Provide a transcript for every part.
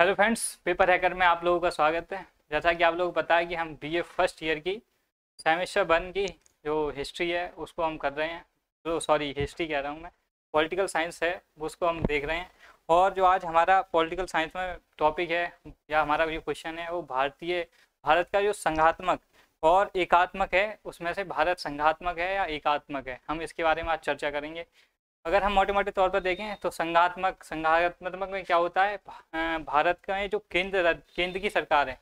hello friends paper hacker में आप लोगों का स्वागत है जैसा कि आप लोग पता है कि हम बीए फर्स्ट ईयर की सेमेस्टर वन की जो हिस्ट्री है उसको हम कर रहे हैं जो सॉरी हिस्ट्री कह रहा हूँ मैं पॉलिटिकल साइंस है उसको हम देख रहे हैं और जो आज हमारा पॉलिटिकल साइंस में टॉपिक है या हमारा जो क्वेश्चन है वो भारतीय भारत का जो संघात्मक और एकात्मक है उसमें से भारत संघात्मक है या एकात्मक है हम इसके बारे में आज चर्चा करेंगे अगर हम मोटे मोटे तौर पर देखें तो संघात्मक संघात्मक में क्या होता है भारत का जो केंद्र केंद्र की सरकार है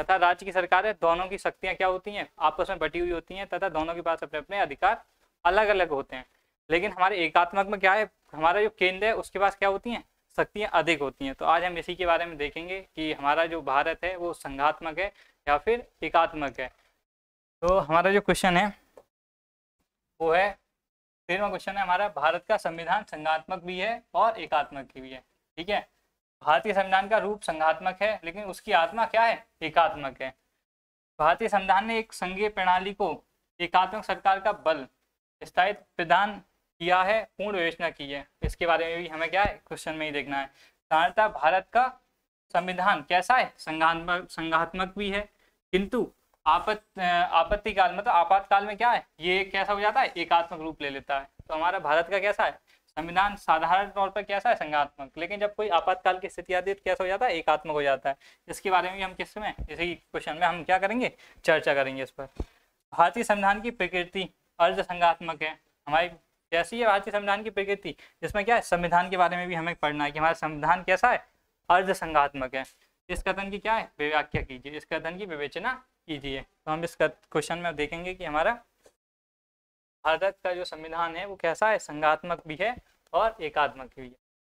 तथा राज्य की सरकार है दोनों की शक्तियाँ क्या होती हैं आपस में बटी हुई होती हैं तथा दोनों के पास अपने अपने अधिकार अलग अलग होते हैं लेकिन हमारे एकात्मक में क्या है हमारा जो केंद्र है उसके पास क्या होती हैं शक्तियाँ अधिक होती हैं तो आज हम इसी के बारे में देखेंगे कि हमारा जो भारत है वो संघात्मक है या फिर एकात्मक है तो हमारा जो क्वेश्चन है वो है तेरहवा क्वेश्चन है हमारा भारत का संविधान संघात्मक भी है और एकात्मक भी है ठीक है भारतीय संविधान का रूप संघात्मक है लेकिन उसकी आत्मा क्या है एकात्मक है भारतीय संविधान ने एक संघीय प्रणाली को एकात्मक सरकार का बल स्थायित्व प्रदान किया है पूर्ण योजना की है इसके बारे में भी हमें क्या है क्वेश्चन में ही देखना है साधारणतः भारत का संविधान कैसा है संघात्मक संघात्मक भी है किंतु आपत आपत्ति काल मतलब आपातकाल में क्या है ये कैसा हो जाता है एकात्मक रूप ले लेता है तो हमारा भारत का कैसा है संविधान साधारण तौर पर कैसा है संघात्मक लेकिन जब कोई आपातकाल की स्थिति आती है तो कैसा हो जाता है एकात्मक हो जाता है इसके बारे में हम किस में इसी क्वेश्चन में हम क्या करेंगे चर्चा करेंगे इस पर भारतीय संविधान की प्रकृति अर्ध संघात्मक है हमारी जैसी है भारतीय संविधान की प्रकृति जिसमें क्या है संविधान के बारे में भी हमें पढ़ना है कि हमारा संविधान कैसा है अर्ध संघात्मक है इस कथन की क्या है व्याख्या कीजिए इस कथन की विवेचना कीजिए तो हम इस क्वेश्चन में देखेंगे कि हमारा भारत का जो संविधान है वो कैसा है संघात्मक भी है और एकात्मक भी है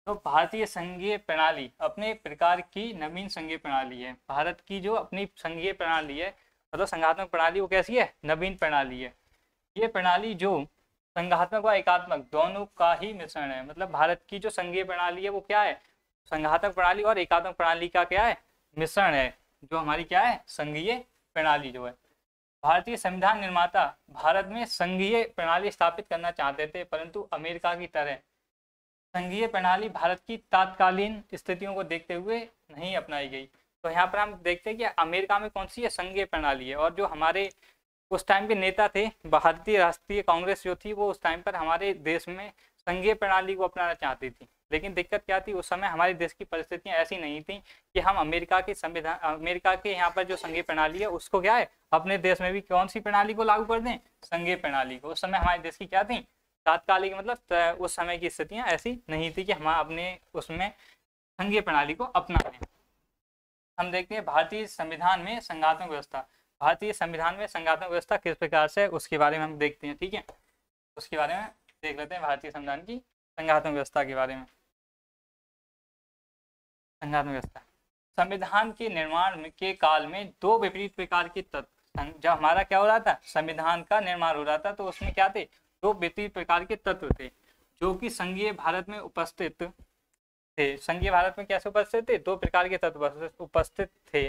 तो भारतीय संघीय प्रणाली अपने प्रकार की नवीन संघीय प्रणाली है भारत की जो अपनी संघीय प्रणाली है मतलब तो संघात्मक प्रणाली वो कैसी है नवीन प्रणाली है ये प्रणाली जो संघात्मक व एकात्मक दोनों का ही मिश्रण है मतलब भारत की जो संघीय प्रणाली है वो क्या है संघात्मक प्रणाली और एकात्मक प्रणाली का क्या है मिश्रण है जो हमारी क्या है संघीय प्रणाली जो है भारतीय संविधान निर्माता भारत में संघीय प्रणाली स्थापित करना चाहते थे परंतु अमेरिका की तरह संघीय प्रणाली भारत की तात्कालीन स्थितियों को देखते हुए नहीं अपनाई गई तो यहाँ पर हम देखते हैं कि अमेरिका में कौन सी संघीय प्रणाली है और जो हमारे उस टाइम के नेता थे भारतीय राष्ट्रीय कांग्रेस जो थी वो उस टाइम पर हमारे देश में संघीय प्रणाली को अपनाना चाहती थी लेकिन दिक्कत क्या थी उस समय हमारे देश की परिस्थितियाँ ऐसी नहीं थी कि हम अमेरिका के संविधान अमेरिका के यहाँ पर जो संघीय प्रणाली है उसको क्या है अपने देश में भी कौन सी प्रणाली को लागू कर दें संघीय प्रणाली को उस समय हमारे देश की क्या थी तात्कालिक मतलब उस समय की स्थितियाँ ऐसी नहीं थी कि हम अपने उसमें संघीय प्रणाली को अपना लें हम देखते हैं भारतीय संविधान में संघात्मक व्यवस्था भारतीय संविधान में संघात्मक व्यवस्था किस प्रकार से उसके बारे में हम देखते हैं ठीक है उसके बारे में देख लेते हैं भारतीय संविधान की संघात्मक व्यवस्था के बारे में संघर्ष व्यवस्था संविधान के निर्माण के काल में दो विपरीत प्रकार के तत्व जब हमारा क्या हो रहा था संविधान का निर्माण हो रहा था तो उसमें क्या थे दो विपरीत प्रकार के तत्व थे जो कि संघीय भारत में उपस्थित थे संघीय भारत में कैसे उपस्थित थे दो प्रकार के तत्व उपस्थित थे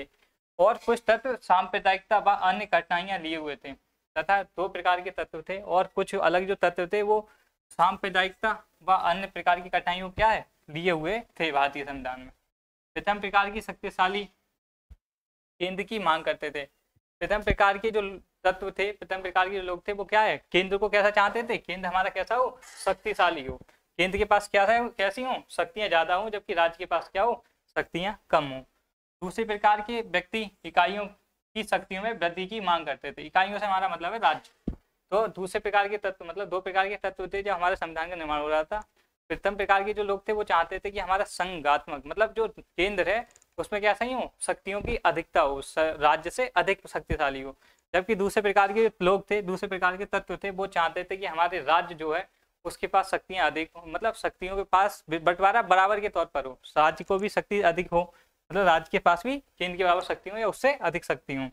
और कुछ तत्व सांप्रदायिकता व अन्य कठिनाइयां लिए हुए थे तथा दो प्रकार के तत्व थे और कुछ अलग जो तत्व थे वो सांप्रदायिकता व अन्य प्रकार की कठिनाइयों क्या है लिए हुए थे भारतीय संविधान में प्रथम प्रकार की शक्तिशाली केंद्र की मांग करते थे प्रथम प्रकार के जो तत्व थे प्रथम प्रकार के जो लोग थे वो क्या है केंद्र को कैसा चाहते थे केंद्र हमारा कैसा हो शक्तिशाली हो केंद्र के पास क्या है कैसी हो शक्तियां ज्यादा हो जबकि राज्य के पास क्या हो शक्तियां कम हो दूसरे प्रकार के व्यक्ति इकाइयों की शक्तियों में वृद्धि की मांग करते थे इकाइयों से हमारा मतलब है राज्य तो दूसरे प्रकार के तत्व मतलब दो प्रकार के तत्व थे जो हमारे संविधान का निर्माण हो रहा था प्रथम प्रकार के जो लोग थे वो चाहते थे कि हमारा संगात्मक मतलब जो केंद्र है उसमें क्या सही हो शक्तियों की अधिकता हो राज्य से अधिक शक्तिशाली हो जबकि दूसरे प्रकार के लोग थे दूसरे प्रकार के तत्व थे वो चाहते थे कि हमारे राज्य जो है उसके पास शक्तियाँ अधिक हो मतलब शक्तियों के पास बंटवारा बराबर के तौर पर हो राज्य को भी शक्ति अधिक हो मतलब राज्य के पास भी केंद्र के बराबर शक्ति हो या उससे अधिक शक्ति हो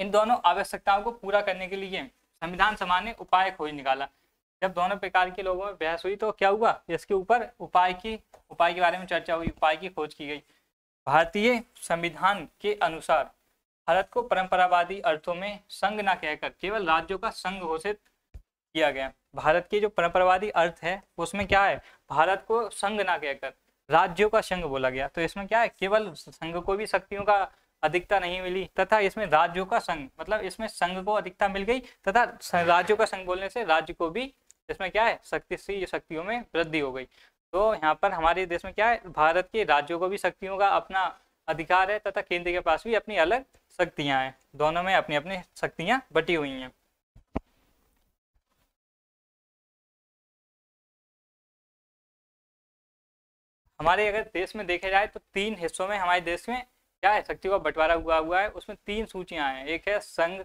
इन दोनों आवश्यकताओं को पूरा करने के लिए संविधान सभा ने उपाय खोज निकाला जब दोनों प्रकार के लोगों में बहस हुई तो क्या हुआ इसके ऊपर उपाय की उपाय के बारे में चर्चा हुई उपाय की खोज की गई भारतीय संविधान के अनुसार भारत को परंपरावादी अर्थों में संघ ना कहकर केवल राज्यों का संघ घोषित किया गया भारत के जो परंपरावादी अर्थ है उसमें क्या है भारत को संघ ना कहकर राज्यों का संघ बोला गया तो इसमें क्या है केवल संघ को भी शक्तियों का अधिकता नहीं मिली तथा इसमें राज्यों का संघ मतलब इसमें संघ को अधिकता मिल गई तथा राज्यों का संघ बोलने से राज्य को भी इसमें क्या है शक्ति सी शक्तियों में वृद्धि हो गई तो यहाँ पर हमारे देश में क्या है भारत के राज्यों को भी शक्तियों का अपना अधिकार है तथा केंद्र के पास भी अपनी अलग शक्तियाँ हैं दोनों में अपनी अपनी शक्तियाँ बटी हुई हैं हमारे अगर देश में देखा जाए तो तीन हिस्सों में हमारे देश में क्या है शक्ति का बंटवारा हुआ हुआ है उसमें तीन सूचियां हैं एक है संघ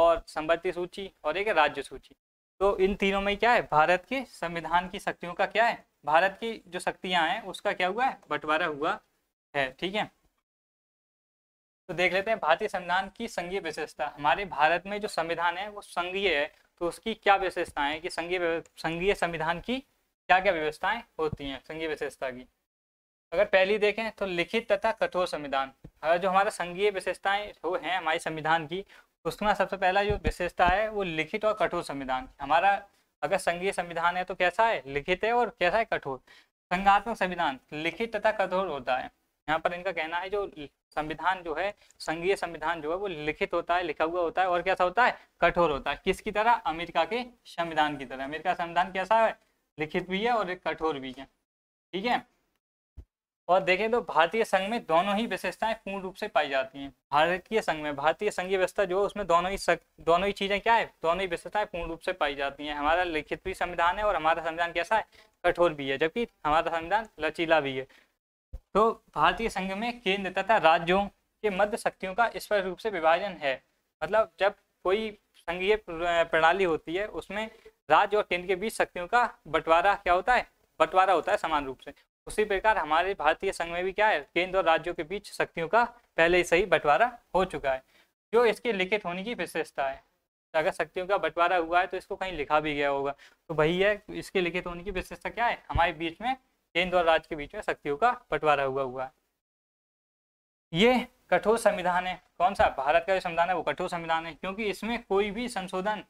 और संबत्ति सूची और एक है राज्य सूची तो इन तीनों में क्या है भारत के संविधान की शक्तियों का क्या है भारत की जो शक्तियां हैं उसका क्या हुआ है बंटवारा हुआ है ठीक है तो देख लेते हैं भारतीय संविधान की संघीय विशेषता हमारे भारत में जो संविधान है वो संघीय है तो उसकी क्या विशेषताएं है कि संघीय संघीय संविधान की क्या क्या व्यवस्थाएं होती हैं संघीय विशेषता की अगर पहली देखें तो लिखित तथा कठोर संविधान अगर जो हमारा संघीय विशेषताएं हो हैं हमारे संविधान की उसमें सबसे पहला जो विशेषता है वो लिखित और कठोर संविधान हमारा अगर संघीय संविधान है तो कैसा है लिखित है और कैसा है कठोर संघात्मक संविधान लिखित तथा कठोर होता है यहाँ पर इनका कहना है जो संविधान जो है संघीय संविधान जो है वो लिखित होता है लिखा हुआ होता है और कैसा होता है कठोर होता है किसकी तरह अमेरिका के संविधान की तरह अमेरिका संविधान कैसा है लिखित भी है और कठोर भी है ठीक है और देखें तो भारतीय संघ में दोनों ही विशेषताएं पूर्ण रूप से पाई जाती हैं भारतीय संघ में भारतीय संघीय व्यवस्था जो उसमें दोनों ही सक, दोनों ही चीज़ें क्या है दोनों ही विशेषताएं पूर्ण रूप से पाई जाती हैं हमारा लिखित भी संविधान है और हमारा संविधान कैसा है कठोर भी है जबकि हमारा संविधान लचीला भी है तो भारतीय संघ में केंद्र तथा राज्यों के मध्य शक्तियों का स्पष्ट रूप से विभाजन है मतलब जब कोई संघीय प्रणाली होती है उसमें राज्य और केंद्र के बीच शक्तियों का बंटवारा क्या होता है बंटवारा होता है समान रूप से उसी प्रकार हमारे भारतीय संघ में भी क्या है केंद्र और राज्यों के बीच शक्तियों का पहले ही सही बंटवारा हो चुका है जो इसके लिखित होने की विशेषता है तो अगर शक्तियों का बंटवारा हुआ है तो इसको कहीं लिखा भी गया होगा तो वही है इसके लिखित होने की विशेषता क्या है हमारे बीच में केंद्र और राज्य के बीच में शक्तियों का बंटवारा हुआ हुआ है ये कठोर संविधान है कौन सा भारत का जो संविधान है वो कठोर संविधान है क्योंकि इसमें कोई भी संशोधन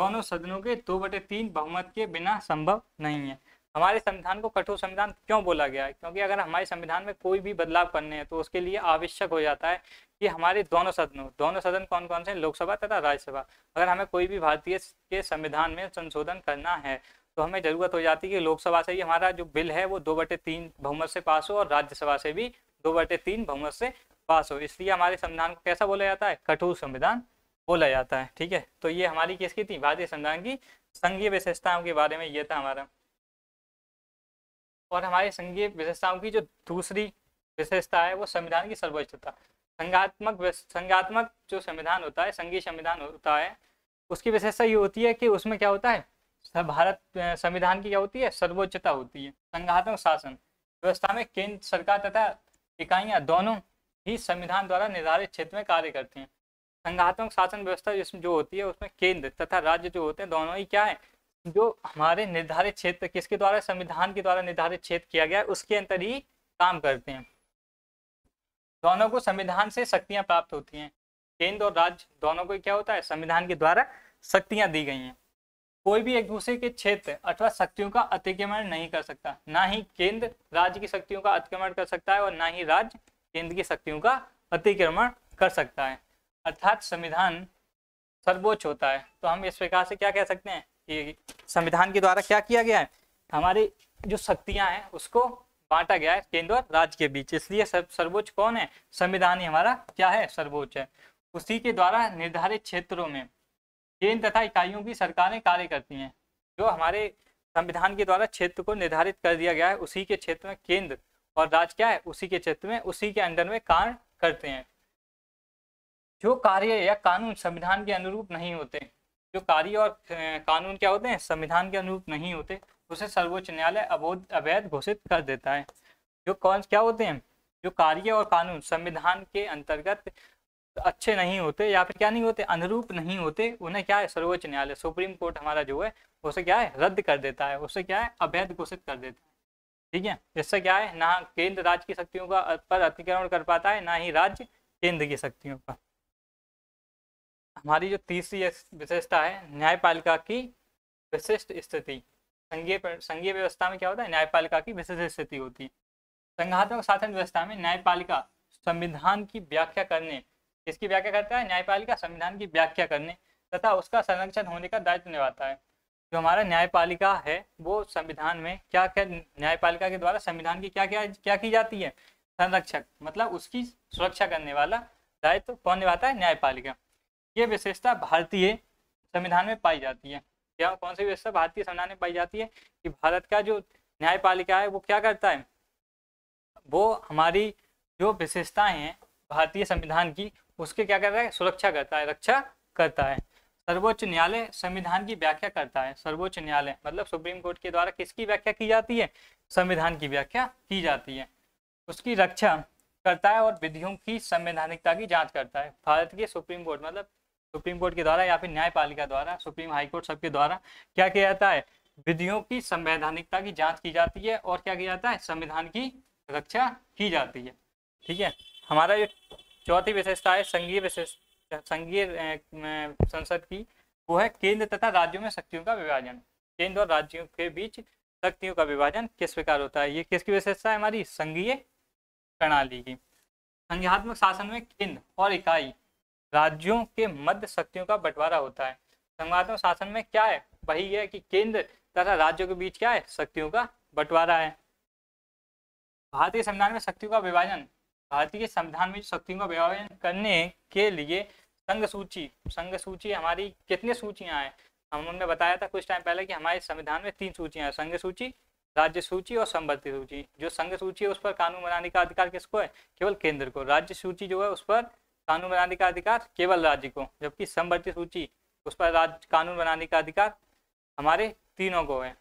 दोनों सदनों के दो बटे तीन बहुमत के बिना संभव नहीं है हमारे संविधान को कठोर संविधान क्यों बोला गया है क्योंकि अगर हमारे संविधान में कोई भी बदलाव करने हैं तो उसके लिए आवश्यक हो जाता है कि हमारे दोनों सदनों दोनों सदन कौन कौन से लोकसभा तथा राज्यसभा अगर हमें कोई भी भारतीय के संविधान में संशोधन करना है तो हमें जरूरत हो जाती है कि लोकसभा से ही हमारा जो बिल है वो दो बटे तीन बहुमत से पास हो और राज्यसभा से भी दो बटे तीन बहुमत से पास हो इसलिए हमारे संविधान को कैसा बोला जाता है कठोर संविधान बोला जाता है ठीक है तो ये हमारी किसकी थी भारतीय संविधान की संघीय विशेषताओं के बारे में ये था हमारा और हमारे संघीय विशेषताओं की जो दूसरी विशेषता है वो संविधान की सर्वोच्चता संघात्मक संघात्मक जो संविधान होता है संघीय संविधान होता है उसकी विशेषता ये होती है कि उसमें क्या होता है भारत संविधान की क्या होती है सर्वोच्चता होती है संघात्मक शासन व्यवस्था में केंद्र सरकार तथा इकाइयाँ दोनों ही संविधान द्वारा निर्धारित क्षेत्र में कार्य करती हैं संघात्मक शासन व्यवस्था जिसमें जो होती है उसमें केंद्र तथा राज्य जो होते हैं दोनों ही क्या है जो हमारे निर्धारित क्षेत्र किसके द्वारा संविधान के द्वारा निर्धारित क्षेत्र किया गया है उसके अंतर ही काम करते हैं दोनों को संविधान से शक्तियां प्राप्त होती हैं केंद्र और राज्य दोनों को क्या होता है संविधान के द्वारा शक्तियां दी गई हैं कोई भी एक दूसरे के क्षेत्र अथवा शक्तियों का अतिक्रमण नहीं कर सकता ना ही केंद्र राज्य की शक्तियों का अतिक्रमण कर सकता है और ना ही राज्य केंद्र की शक्तियों का अतिक्रमण कर सकता है अर्थात संविधान सर्वोच्च होता है तो हम इस प्रकार से क्या कह सकते हैं संविधान के द्वारा क्या किया गया है हमारी जो शक्तियां हैं उसको बांटा गया है केंद्र और राज्य के बीच इसलिए सर्वोच्च कौन है संविधान ही हमारा क्या है सर्वोच्च है उसी के द्वारा निर्धारित क्षेत्रों में केंद्र तथा इकाइयों की सरकारें कार्य करती हैं जो हमारे संविधान के द्वारा क्षेत्र को निर्धारित कर दिया गया है उसी के क्षेत्र में केंद्र और राज्य क्या है उसी के क्षेत्र में उसी के अंडर में कार्य करते हैं जो कार्य या कानून संविधान के अनुरूप नहीं होते जो कार्य और कानून क्या होते हैं संविधान के अनुरूप नहीं होते उसे सर्वोच्च न्यायालय अबोध अवैध घोषित कर देता है जो कौन क्या होते हैं जो कार्य और कानून संविधान के अंतर्गत अच्छे नहीं होते या फिर क्या नहीं होते अनुरूप नहीं होते उन्हें क्या है सर्वोच्च न्यायालय सुप्रीम कोर्ट हमारा जो है उसे क्या है रद्द कर देता है उसे क्या है अवैध घोषित कर देता है ठीक है इससे क्या है ना केंद्र राज्य की शक्तियों का पर अतिक्रमण कर पाता है ना ही राज्य केंद्र की शक्तियों का हमारी जो तीसरी विशेषता है न्यायपालिका की विशिष्ट स्थिति संघीय संघीय व्यवस्था में क्या होता है न्यायपालिका की विशिष्ट स्थिति होती है संघात्मक शासन व्यवस्था में न्यायपालिका संविधान की व्याख्या करने इसकी व्याख्या करता है न्यायपालिका संविधान की व्याख्या करने तथा उसका संरक्षण होने का दायित्व निभाता है जो हमारा न्यायपालिका है वो संविधान में क्या क्या न्यायपालिका के द्वारा संविधान की क्या क्या क्या की जाती है संरक्षक मतलब उसकी सुरक्षा करने वाला दायित्व कौन निभाता है न्यायपालिका ये विशेषता भारतीय संविधान में पाई जाती है क्या कौन सी विशेषता भारतीय संविधान में पाई जाती है कि भारत का जो न्यायपालिका है वो क्या करता है वो हमारी जो विशेषताएं हैं भारतीय संविधान की उसके क्या करता है सुरक्षा करता है रक्षा करता है सर्वोच्च न्यायालय संविधान की व्याख्या करता है सर्वोच्च न्यायालय मतलब सुप्रीम कोर्ट के द्वारा किसकी व्याख्या की जाती है संविधान की व्याख्या की जाती है उसकी रक्षा करता है और विधियों की संवैधानिकता की जांच करता है भारत के सुप्रीम कोर्ट मतलब सुप्रीम कोर्ट के द्वारा या फिर न्यायपालिका द्वारा सुप्रीम हाईकोर्ट सबके द्वारा क्या किया जाता है विधियों की संवैधानिकता की जांच की जाती है और क्या किया जाता है संविधान की रक्षा की जाती है ठीक है हमारा जो चौथी विशेषता है संघीय विशेष संघीय संसद की वो है केंद्र तथा राज्यों में शक्तियों का विभाजन केंद्र और राज्यों के बीच शक्तियों का विभाजन किस प्रकार होता है ये किसकी विशेषता है हमारी संघीय प्रणाली की संघात्मक शासन में केंद्र और इकाई राज्यों के मध्य शक्तियों का बंटवारा होता है संघात्मक शासन में क्या है वही है कि केंद्र तथा राज्यों के बीच क्या है शक्तियों का बंटवारा है भारतीय संविधान में शक्तियों का विभाजन भारतीय संविधान में शक्तियों का विभाजन करने के लिए संघ सूची संघ सूची हमारी कितने सूचियां हैं हमने बताया था कुछ टाइम पहले कि हमारे संविधान में तीन सूचियां हैं संघ सूची राज्य सूची और संबद्ध सूची जो संघ सूची है उस पर कानून बनाने का अधिकार किसको है केवल केंद्र को राज्य सूची जो है उस पर कानून बनाने का अधिकार केवल राज्य को जबकि संबंधित सूची उस पर राज्य कानून बनाने का अधिकार हमारे तीनों को है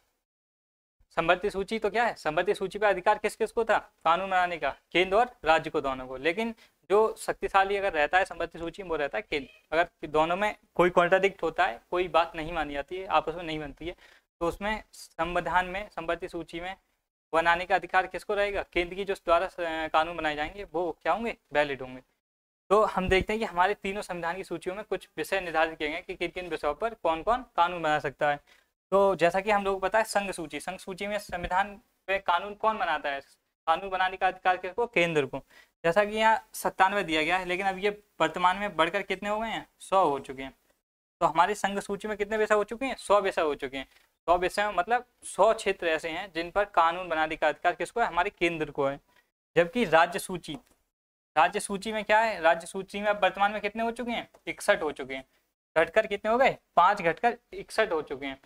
संबंधित सूची तो क्या है संबंधित सूची पर अधिकार किस किस को था कानून बनाने का केंद्र और राज्य को दोनों को लेकिन जो शक्तिशाली अगर रहता है संबंधित सूची में वो रहता है केंद्र अगर दोनों में कोई कॉन्ट्राडिक्ट होता है कोई बात नहीं मानी जाती है आपस में नहीं बनती है तो उसमें संविधान में संबंधित सूची में बनाने का अधिकार किसको रहेगा केंद्र की जो द्वारा कानून बनाए जाएंगे वो क्या होंगे वैलिड होंगे तो हम देखते हैं कि हमारे तीनों संविधान की सूचियों में कुछ विषय निर्धारित किए गए कि किन किन विषयों पर कौन कौन कानून बना सकता है तो जैसा कि हम लोग को पता है संघ सूची संघ सूची में संविधान में कानून कौन बनाता है कानून बनाने का अधिकार किसको केंद्र को जैसा कि यहाँ सत्तानवे दिया गया है लेकिन अब ये वर्तमान में बढ़कर कितने हो गए हैं सौ हो चुके हैं तो हमारे संघ सूची में कितने विषय हो चुके हैं सौ विषय हो चुके हैं सौ विषय मतलब सौ क्षेत्र ऐसे हैं जिन पर कानून बनाने का अधिकार किसको है हमारे केंद्र को है जबकि राज्य सूची राज्य सूची में क्या है राज्य सूची में अब वर्तमान में कितने हो चुके हैं इकसठ हो चुके हैं घटकर कितने हो गए पांच घटकर इकसठ हो चुके हैं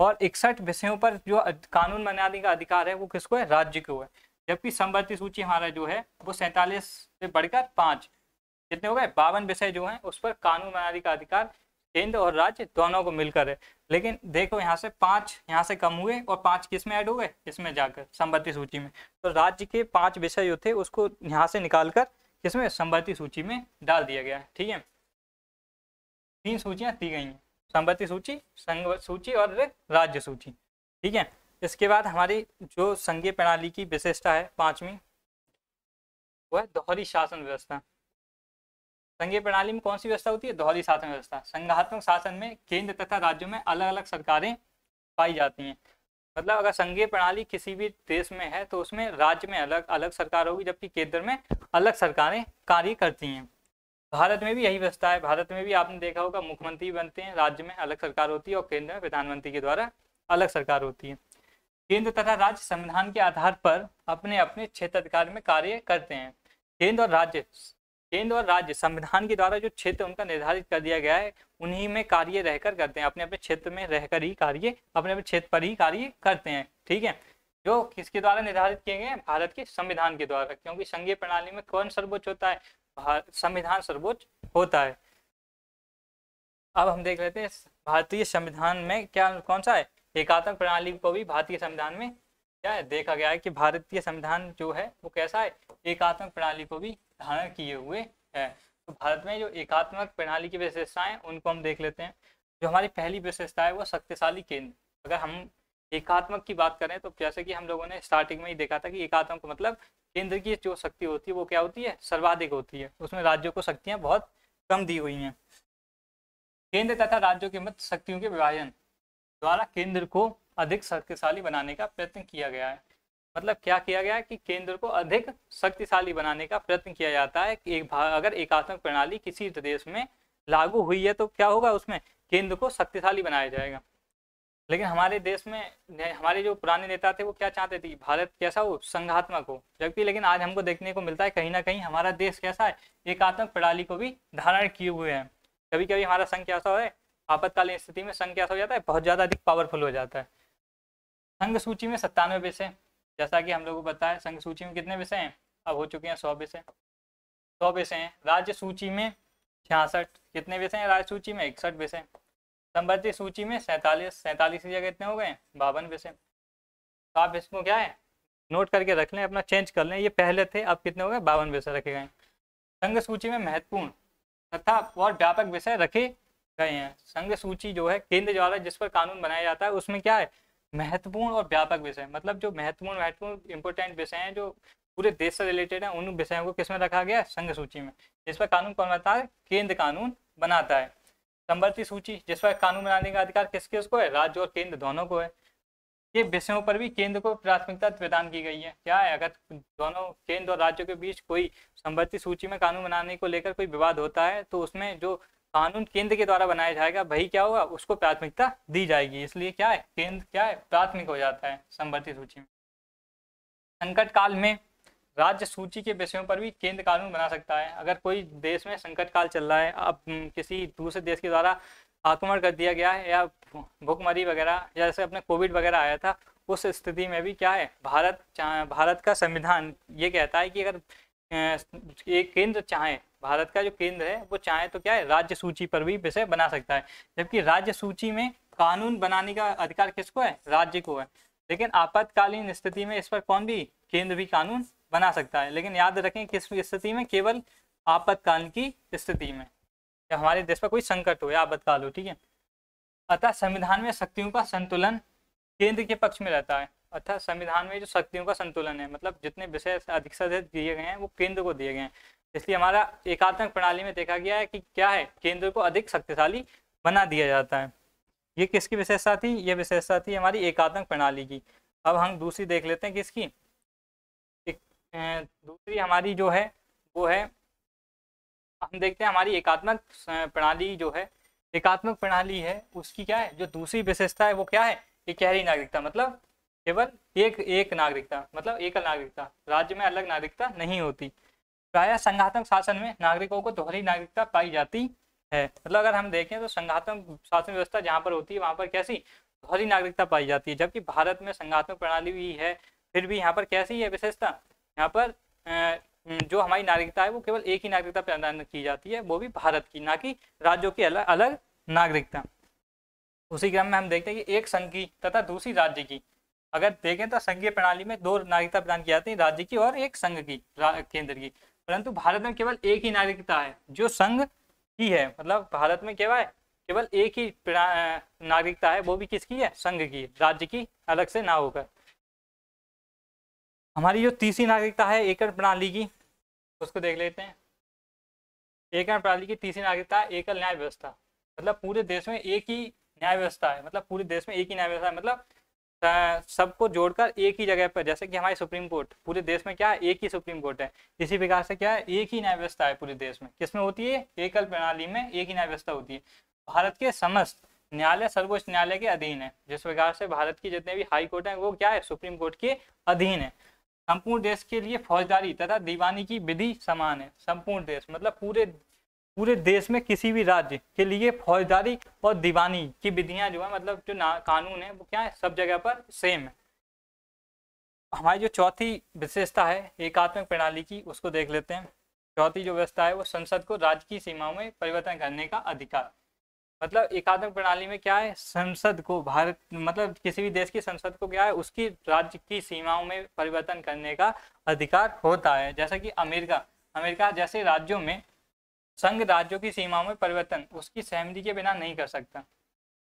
और इकसठ विषयों पर जो कानून बनाने का अधिकार है वो किसको है राज्य को है जबकि समवर्ती सूची हमारा जो है वो सैंतालीस से बढ़कर पांच कितने हो गए बावन विषय जो है उस पर कानून बनाने का अधिकार केंद्र और राज्य दोनों को मिलकर है लेकिन देखो यहाँ से पांच यहाँ से कम हुए और पांच किस में ऐड हो गए इसमें जाकर संबंधित सूची में तो राज्य के पांच विषय जो थे उसको यहाँ से निकालकर किसमें संवर्ती सूची में डाल दिया गया ठीक है तीन सूचियां दी गई हैं संवर्ती सूची संघ सूची और राज्य सूची ठीक है इसके बाद हमारी जो संघीय प्रणाली की विशेषता है पांचवी वो है दोहरी शासन व्यवस्था संघीय प्रणाली में कौन सी व्यवस्था होती है दोहरी शासन व्यवस्था संघात्मक शासन में केंद्र तथा राज्यों में अलग अलग सरकारें पाई जाती हैं मतलब अगर संघीय प्रणाली किसी भी देश में है तो उसमें राज्य में अलग अलग सरकार होगी जबकि केंद्र में अलग सरकारें कार्य करती हैं भारत में भी यही व्यवस्था है भारत में भी आपने देखा होगा मुख्यमंत्री बनते हैं राज्य में अलग सरकार होती है और केंद्र में प्रधानमंत्री के द्वारा अलग सरकार होती है केंद्र तथा राज्य संविधान के आधार पर अपने अपने क्षेत्राधिकार में कार्य करते हैं केंद्र और राज्य केंद्र और राज्य संविधान के द्वारा जो क्षेत्र उनका निर्धारित कर दिया गया है उन्हीं में कार्य रहकर करते हैं अपने अपने क्षेत्र में रहकर ही कार्य अपने अपने क्षेत्र पर ही कार्य करते हैं ठीक है जो किसके द्वारा निर्धारित किए गए हैं भारत के संविधान के द्वारा क्योंकि संघीय प्रणाली में कौन सर्वोच्च होता है संविधान सर्वोच्च होता है अब हम देख लेते हैं भारतीय संविधान में क्या कौन सा है एकात्मक प्रणाली को भी भारतीय संविधान में क्या है देखा गया है कि भारतीय संविधान जो है वो कैसा है एकात्मक प्रणाली को भी धारण किए हुए है तो भारत में जो एकात्मक प्रणाली की विशेषताएं उनको हम देख लेते हैं जो हमारी पहली विशेषता है वो शक्तिशाली केंद्र अगर हम एकात्मक की बात करें तो जैसे कि हम लोगों ने स्टार्टिंग में ही देखा था कि एकात्मक मतलब केंद्र की जो शक्ति होती है वो क्या होती है सर्वाधिक होती है उसमें राज्यों को शक्तियाँ बहुत कम दी हुई हैं केंद्र तथा राज्यों के मध्य शक्तियों के विभाजन द्वारा केंद्र को अधिक शक्तिशाली बनाने का प्रयत्न किया गया है मतलब क्या किया गया है कि केंद्र को अधिक शक्तिशाली बनाने का प्रयत्न किया जाता है एक अगर एकात्मक प्रणाली किसी देश में लागू हुई है तो क्या होगा उसमें केंद्र को शक्तिशाली बनाया जाएगा लेकिन हमारे देश में हमारे जो पुराने नेता थे वो क्या चाहते थे भारत कैसा हो संघात्मक हो जबकि लेकिन आज हमको देखने को मिलता है कहीं ना कहीं हमारा देश कैसा है एकात्मक प्रणाली को भी धारण किए हुए हैं कभी कभी हमारा संघ कैसा है आपातकालीन स्थिति में संघ क्या हो जाता है बहुत ज़्यादा अधिक पावरफुल हो जाता है संघ सूची में सत्तानवे विषय जैसा कि हम लोगों को पता है संघ सूची में कितने विषय हैं अब हो चुके हैं सौ विषय सौ विषय हैं राज्य सूची में छियासठ कितने विषय हैं राज्य सूची में इकसठ विषय संबंधित सूची में सैंतालीस सैंतालीस की जगह इतने हो गए बावन विषय तो आप इसको क्या है नोट करके रख लें अपना चेंज कर लें ये पहले थे अब कितने हो गए बावन विषय रखे गए संघ सूची में महत्वपूर्ण तथा और व्यापक विषय रखे गए हैं संघ सूची जो है केंद्र द्वारा जिस पर कानून बनाया जाता है उसमें क्या है महत्वपूर्ण और व्यापक विषय मतलब जो महत्वपूर्ण महत्वपूर्ण इंपोर्टेंट विषय हैं जो पूरे देश से रिलेटेड हैं उन विषयों को किसमें रखा गया है संघ सूची में जिस पर कानून कौन बनाता है केंद्र कानून बनाता है संवर्ती सूची जिस पर कानून बनाने का अधिकार किस किस को है राज्य और केंद्र दोनों को है ये विषयों पर भी केंद्र को प्राथमिकता प्रदान की गई है क्या है अगर दोनों केंद्र और राज्यों के बीच कोई संवर्ती सूची में कानून बनाने को लेकर कोई विवाद होता है तो उसमें जो कानून केंद्र के द्वारा बनाया जाएगा भाई क्या होगा उसको प्राथमिकता दी जाएगी इसलिए क्या है केंद्र क्या है प्राथमिक हो जाता है संवर्ती सूची में संकट काल में राज्य सूची के विषयों पर भी केंद्र कानून बना सकता है अगर कोई देश में संकट काल चल रहा है अब किसी दूसरे देश के द्वारा आक्रमण कर दिया गया है या भूखमरी वगैरह या जैसे अपने कोविड वगैरह आया था उस स्थिति में भी क्या है भारत भारत का संविधान ये कहता है कि अगर एक केंद्र चाहे भारत का जो केंद्र है वो चाहे तो क्या है राज्य सूची पर भी विषय बना सकता है जबकि राज्य सूची में कानून बनाने का अधिकार किसको है राज्य को है लेकिन आपातकालीन स्थिति में इस पर कौन भी केंद्र भी कानून बना सकता है लेकिन याद रखें किस स्थिति में केवल आपातकाल की स्थिति में या हमारे देश पर कोई संकट हो या आपातकाल हो ठीक है अतः संविधान में शक्तियों का संतुलन केंद्र के पक्ष में रहता है अतः संविधान में जो शक्तियों का संतुलन है मतलब जितने विषय अधिक से अधिक दिए गए हैं वो केंद्र को दिए गए हैं इसलिए हमारा एकात्मक प्रणाली में देखा गया है कि क्या है केंद्र को अधिक शक्तिशाली बना दिया जाता है ये किसकी विशेषता थी ये विशेषता थी हमारी एकात्मक प्रणाली की अब हम दूसरी देख लेते हैं किसकी दूसरी हमारी जो है वो है हम देखते हैं हमारी एकात्मक प्रणाली जो है एकात्मक प्रणाली है उसकी क्या है जो दूसरी विशेषता है वो क्या है ये गहरी नागरिकता मतलब केवल एक एक नागरिकता मतलब एकल नागरिकता राज्य में अलग नागरिकता नहीं होती प्राय संघातक शासन में नागरिकों को दोहरी नागरिकता पाई जाती है मतलब अगर हम देखें तो संघात्मक शासन व्यवस्था जहाँ पर होती है वहाँ पर कैसी दोहरी नागरिकता पाई जाती है जबकि भारत में संघात्मक प्रणाली भी है फिर भी यहाँ पर कैसी है विशेषता यहाँ पर जो हमारी नागरिकता है वो केवल एक ही नागरिकता प्रदान की जाती है वो भी भारत की ना कि राज्यों की अलग अलग नागरिकता उसी क्रम में हम देखते हैं कि एक संघ की तथा दूसरी राज्य की अगर देखें तो संघीय प्रणाली में दो नागरिकता प्रदान की जाती है राज्य की और एक संघ की केंद्र की परंतु भारत में केवल एक ही नागरिकता है जो संघ की है मतलब भारत में क्या है केवल एक ही नागरिकता है वो भी किसकी है संघ की राज्य की अलग से ना होकर हमारी जो तीसरी नागरिकता है एकल प्रणाली की उसको देख लेते हैं एकल प्रणाली की तीसरी नागरिकता है एकल न्याय व्यवस्था मतलब पूरे देश में एक ही न्याय व्यवस्था है मतलब पूरे देश में एक ही न्याय व्यवस्था है मतलब सबको जोड़कर एक ही जगह पर जैसे कि हमारी सुप्रीम कोर्ट पूरे देश में क्या एक ही सुप्रीम कोर्ट है इसी प्रकार से क्या है एक ही न्याय व्यवस्था है पूरे देश में किसमें होती है एकल प्रणाली में एक ही न्याय व्यवस्था होती है भारत के समस्त न्यायालय सर्वोच्च न्यायालय के अधीन है जिस प्रकार से भारत की जितने भी हाई कोर्ट हैं वो क्या है सुप्रीम कोर्ट के अधीन है संपूर्ण देश के लिए फौजदारी तथा दीवानी की विधि समान है संपूर्ण देश मतलब पूरे पूरे देश में किसी भी राज्य के लिए फौजदारी और दीवानी की विधियां जो है मतलब जो कानून है वो क्या है सब जगह पर सेम है हमारी जो चौथी विशेषता है एकात्मक प्रणाली की उसको देख लेते हैं चौथी जो व्यवस्था है वो संसद को राज्य की सीमाओं में परिवर्तन करने का अधिकार मतलब एकात्मक प्रणाली में क्या है संसद को भारत मतलब किसी भी देश की संसद को क्या है उसकी राज्य की सीमाओं में परिवर्तन करने का अधिकार होता है जैसा कि अमेरिका अमेरिका जैसे राज्यों में संघ राज्यों की सीमाओं में परिवर्तन उसकी सहमति के बिना नहीं कर सकता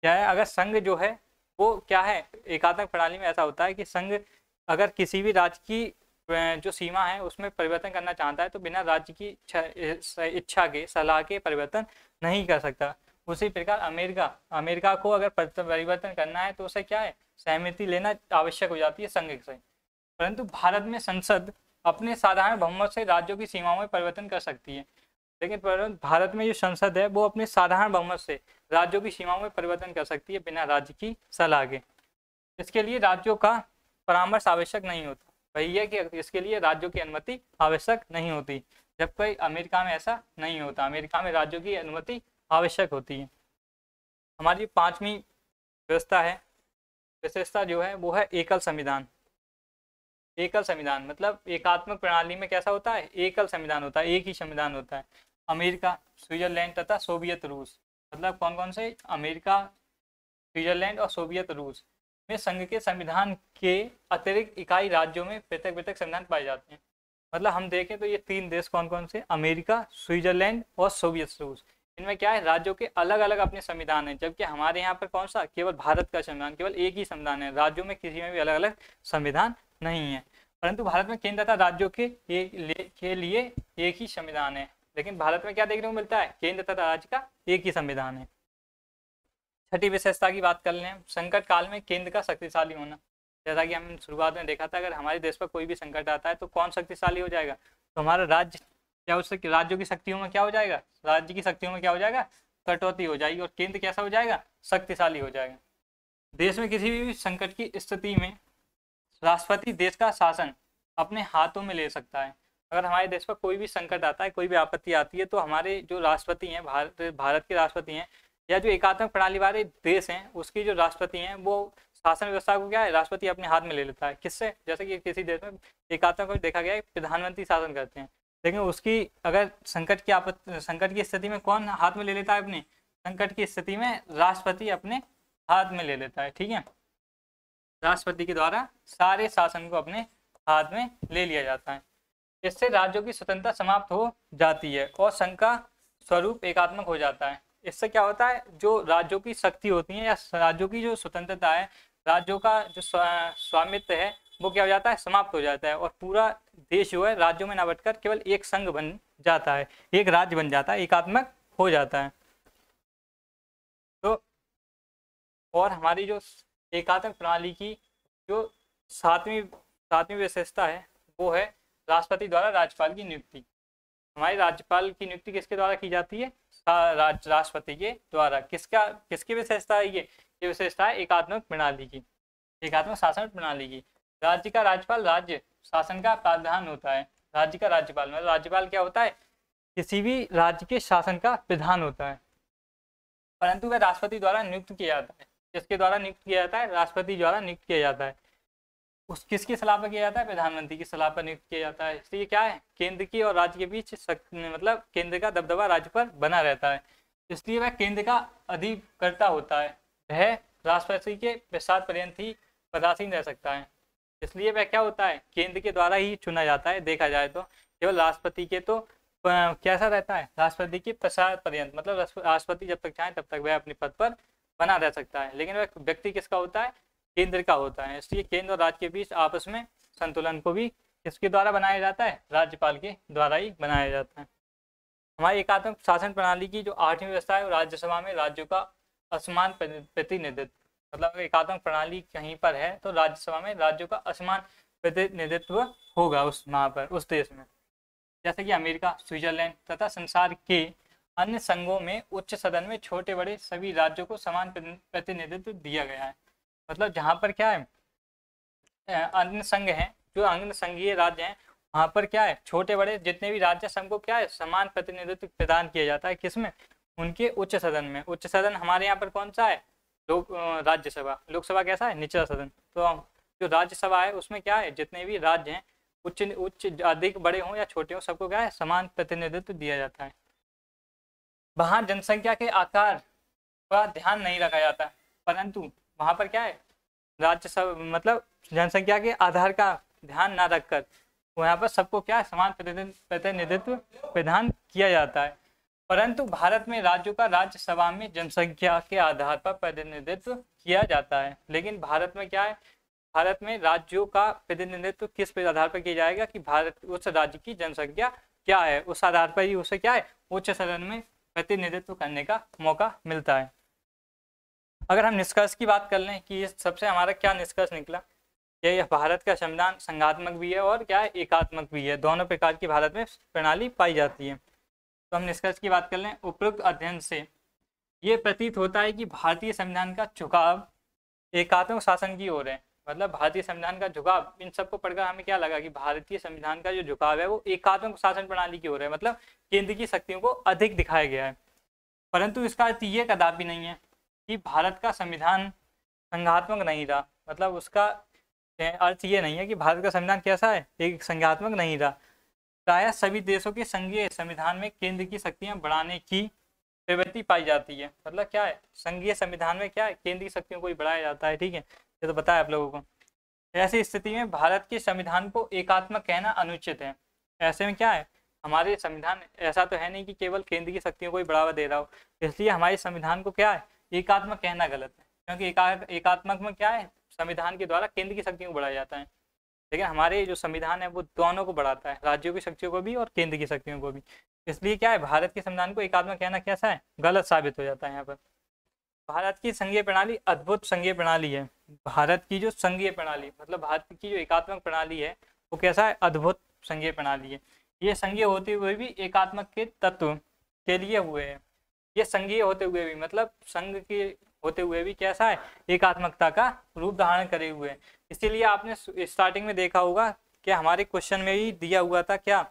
क्या है अगर संघ जो है वो क्या है एकात्मक प्रणाली में ऐसा होता है कि संघ अगर किसी भी राज्य की जो सीमा है उसमें परिवर्तन करना चाहता है तो बिना राज्य की इच्छा के सलाह के परिवर्तन नहीं कर सकता उसी प्रकार अमेरिका अमेरिका को अगर परिवर्तन करना है तो उसे क्या है सहमति लेना आवश्यक हो जाती है संघ से परंतु भारत में संसद अपने साधारण बहुमत से राज्यों की सीमाओं में परिवर्तन कर सकती है लेकिन भारत में जो संसद है वो अपने साधारण बहुमत से राज्यों की सीमाओं में परिवर्तन कर सकती है बिना राज्य की सलाह के इसके लिए राज्यों का परामर्श आवश्यक नहीं होता वही है कि इसके लिए राज्यों की अनुमति आवश्यक नहीं होती जबकि अमेरिका में ऐसा नहीं होता अमेरिका में राज्यों की अनुमति आवश्यक होती है हमारी पांचवी व्यवस्था है विशेषता जो है वो है एकल संविधान एकल संविधान मतलब एकात्मक प्रणाली में कैसा होता है एकल संविधान होता है एक ही संविधान होता है अमेरिका स्विट्जरलैंड तथा सोवियत रूस मतलब कौन कौन से अमेरिका स्विट्जरलैंड और सोवियत रूस में संघ के संविधान के अतिरिक्त इकाई राज्यों में पृथक पृथक संविधान पाए जाते हैं मतलब हम देखें तो ये तीन देश कौन कौन से अमेरिका स्विट्जरलैंड और सोवियत रूस इनमें क्या है राज्यों के अलग अलग अपने संविधान हैं जबकि हमारे यहाँ पर कौन सा केवल भारत का संविधान केवल एक ही संविधान है राज्यों में किसी में भी अलग अलग संविधान नहीं है परंतु भारत में केंद्र तथा राज्यों के, के लिए एक ही संविधान है लेकिन भारत में क्या देखने को मिलता है केंद्र तथा राज्य का एक ही संविधान है छठी विशेषता की बात कर लें संकट काल में केंद्र का शक्तिशाली होना जैसा कि हम शुरुआत में देखा था अगर हमारे देश पर कोई भी संकट आता है तो कौन शक्तिशाली हो जाएगा तो हमारा राज्य क्या उस राज्यों की शक्तियों में क्या हो जाएगा राज्य की शक्तियों में क्या हो जाएगा कटौती हो जाएगी और केंद्र कैसा हो जाएगा शक्तिशाली हो जाएगा देश में किसी भी संकट की स्थिति में राष्ट्रपति देश का शासन अपने हाथों में ले सकता है अगर हमारे देश पर कोई भी संकट आता है कोई भी आपत्ति आती है तो हमारे जो राष्ट्रपति हैं भारत भारत के राष्ट्रपति हैं या जो एकात्मक प्रणाली वाले देश हैं उसकी जो राष्ट्रपति हैं वो शासन व्यवस्था को क्या है राष्ट्रपति अपने हाथ में ले लेता है किससे जैसे कि किसी देश में एकात्मक में देखा गया है प्रधानमंत्री शासन करते हैं लेकिन उसकी अगर संकट की आपत्ति संकट की स्थिति में कौन हाथ में ले लेता है अपने संकट की स्थिति में राष्ट्रपति अपने हाथ में ले लेता है ठीक है राष्ट्रपति के द्वारा सारे शासन को अपने हाथ में ले लिया जाता है इससे राज्यों की स्वतंत्रता समाप्त हो जाती है और संघ का स्वरूप एकात्मक हो जाता है इससे क्या होता है जो राज्यों की शक्ति होती है या राज्यों की जो स्वतंत्रता है राज्यों का जो स्वामित्व है वो क्या हो जाता है समाप्त हो जाता है और पूरा देश जो है राज्यों में ना बटकर केवल एक संघ बन जाता है एक राज्य बन जाता है एकात्मक हो जाता है तो और हमारी जो एकात्मक प्रणाली की जो सातवीं सातवीं विशेषता है वो है राष्ट्रपति द्वारा राज्यपाल की नियुक्ति हमारी राज्यपाल की नियुक्ति किसके द्वारा की जाती है राष्ट्रपति के द्वारा किसका किसकी विशेषता है ये ये विशेषता है एकात्मक प्रणाली की एकात्मक शासन प्रणाली की राज्य का राज्यपाल राज्य शासन का प्रावधान होता है राज्य का राज्यपाल मतलब राज्यपाल क्या होता है किसी भी राज्य के शासन का प्रधान होता है परंतु वह राष्ट्रपति द्वारा नियुक्त किया जाता है किसके द्वारा नियुक्त किया जाता है राष्ट्रपति द्वारा नियुक्त किया जाता है उस किसकी सलाह पर किया जाता है प्रधानमंत्री की सलाह पर नियुक्त किया जाता है इसलिए क्या है केंद्र की और राज्य के बीच मतलब केंद्र का दबदबा राज्य पर बना रहता है इसलिए वह केंद्र का अधिकर्ता होता है वह राष्ट्रपति के प्रसाद पर्यंत ही पदासीन रह सकता है इसलिए वह क्या होता है केंद्र के द्वारा ही चुना जाता है देखा जाए तो केवल राष्ट्रपति के तो कैसा रहता है राष्ट्रपति के प्रसाद पर्यंत मतलब राष्ट्रपति जब तक चाहे तब तक वह अपने पद पर बना रह सकता है लेकिन वह व्यक्ति किसका होता है केंद्र का होता है इसलिए केंद्र और राज्य के बीच आपस में संतुलन को भी किसके द्वारा बनाया जाता है राज्यपाल के द्वारा ही बनाया जाता है हमारी एकात्मक शासन प्रणाली की जो आठवीं व्यवस्था है वो राज्यसभा में राज्यों का असमान प्रतिनिधित्व मतलब एकात्मक प्रणाली कहीं पर है तो राज्यसभा में राज्यों का असमान प्रतिनिधित्व होगा उस वहाँ पर उस देश में जैसे कि अमेरिका स्विट्जरलैंड तथा संसार के अन्य संघों में उच्च सदन में छोटे बड़े सभी राज्यों को समान प्रतिनिधित्व दिया गया है मतलब जहाँ पर क्या है अन्य संघ हैं जो अन्य संघीय राज्य हैं वहाँ पर क्या है छोटे बड़े जितने भी राज्य संघ को क्या है समान प्रतिनिधित्व प्रदान किया जाता है किसमें उनके उच्च सदन में उच्च सदन हमारे यहाँ पर कौन सा है लोक राज्यसभा लोकसभा कैसा है निचला सदन तो जो राज्यसभा है उसमें क्या है जितने भी राज्य हैं उच्च उच्च अधिक बड़े हों या छोटे हों सबको क्या है समान प्रतिनिधित्व दिया जाता है वहाँ जनसंख्या के आकार पर ध्यान नहीं रखा जाता परंतु वहाँ पर क्या है राज्य सब मतलब जनसंख्या के आधार का ध्यान ना रखकर वहाँ पर सबको क्या समान प्रतिनिधित्व प्रदान किया जाता है परंतु भारत में राज्यों का राज्यसभा में जनसंख्या के आधार पर प्रतिनिधित्व किया जाता है लेकिन भारत में क्या है भारत में राज्यों का प्रतिनिधित्व किस आधार पर किया जाएगा कि भारत उस राज्य की जनसंख्या क्या है उस आधार पर ही उसे क्या है उच्च सदन में प्रतिनिधित्व करने का मौका मिलता है अगर हम निष्कर्ष की बात कर लें कि सबसे हमारा क्या निष्कर्ष निकला ये भारत का संविधान संघात्मक भी है और क्या एकात्मक भी है दोनों प्रकार की भारत में प्रणाली पाई जाती है तो हम निष्कर्ष की बात कर लें उपयुक्त अध्ययन से ये प्रतीत होता है कि भारतीय संविधान का झुकाव एकात्मक शासन की ओर है मतलब भारतीय संविधान का झुकाव इन सबको पढ़कर हमें क्या लगा कि भारतीय संविधान का जो झुकाव है वो एकात्मक शासन प्रणाली की ओर है मतलब केंद्र की शक्तियों को अधिक दिखाया गया है परंतु इसका अर्थ ये कदापि नहीं है कि भारत का संविधान संघात्मक नहीं था मतलब उसका अर्थ ये नहीं है कि भारत का संविधान कैसा है एक संघात्मक नहीं था प्राय सभी देशों के संघीय संविधान में केंद्र की शक्तियां बढ़ाने की प्रवृत्ति पाई जाती है मतलब क्या है संघीय संविधान में क्या है केंद्र की शक्तियों को ही बढ़ाया जाता है ठीक है ये तो बताया आप लोगों को ऐसी स्थिति में भारत के संविधान को एकात्मक कहना अनुचित है ऐसे में क्या है हमारे संविधान ऐसा तो है नहीं कि केवल केंद्र की शक्तियों को ही बढ़ावा दे रहा हो इसलिए हमारे संविधान को क्या है एकात्मक कहना गलत है क्योंकि एका, एकात्मक में क्या है संविधान के द्वारा केंद्र की शक्तियों को बढ़ाया जाता है लेकिन हमारे जो संविधान है वो दोनों को बढ़ाता है राज्यों की शक्तियों को भी और केंद्र की शक्तियों को भी इसलिए क्या है भारत के संविधान को एकात्मक कहना कैसा है गलत साबित हो जाता है यहाँ पर भारत की संघीय प्रणाली अद्भुत संघीय प्रणाली है भारत की जो संघीय प्रणाली मतलब भारत की जो एकात्मक प्रणाली है वो कैसा है अद्भुत संघीय प्रणाली है ये संघीय होते हुए भी एकात्मक के तत्व के लिए हुए हैं ये संघीय होते हुए भी मतलब संघ के होते हुए भी कैसा है एकात्मकता का रूप धारण करे हुए हैं इसीलिए आपने स्टार्टिंग में देखा होगा कि हमारे क्वेश्चन में ही दिया हुआ था क्या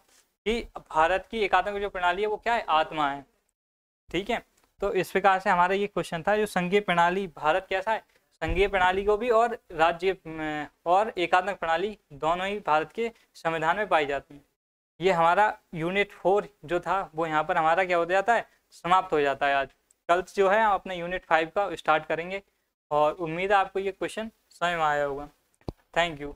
कि भारत की एकात्मक जो प्रणाली है वो क्या है आत्मा है ठीक है तो इस प्रकार से हमारा ये क्वेश्चन था जो संघीय प्रणाली भारत कैसा है संघीय प्रणाली को भी और राज्य और एकात्मक प्रणाली दोनों ही भारत के संविधान में पाई जाती है ये हमारा यूनिट फोर जो था वो यहाँ पर हमारा क्या हो जाता है समाप्त हो जाता है आज कल जो है आप अपने यूनिट फाइव का स्टार्ट करेंगे और उम्मीद है आपको ये क्वेश्चन समझ में आया होगा थैंक यू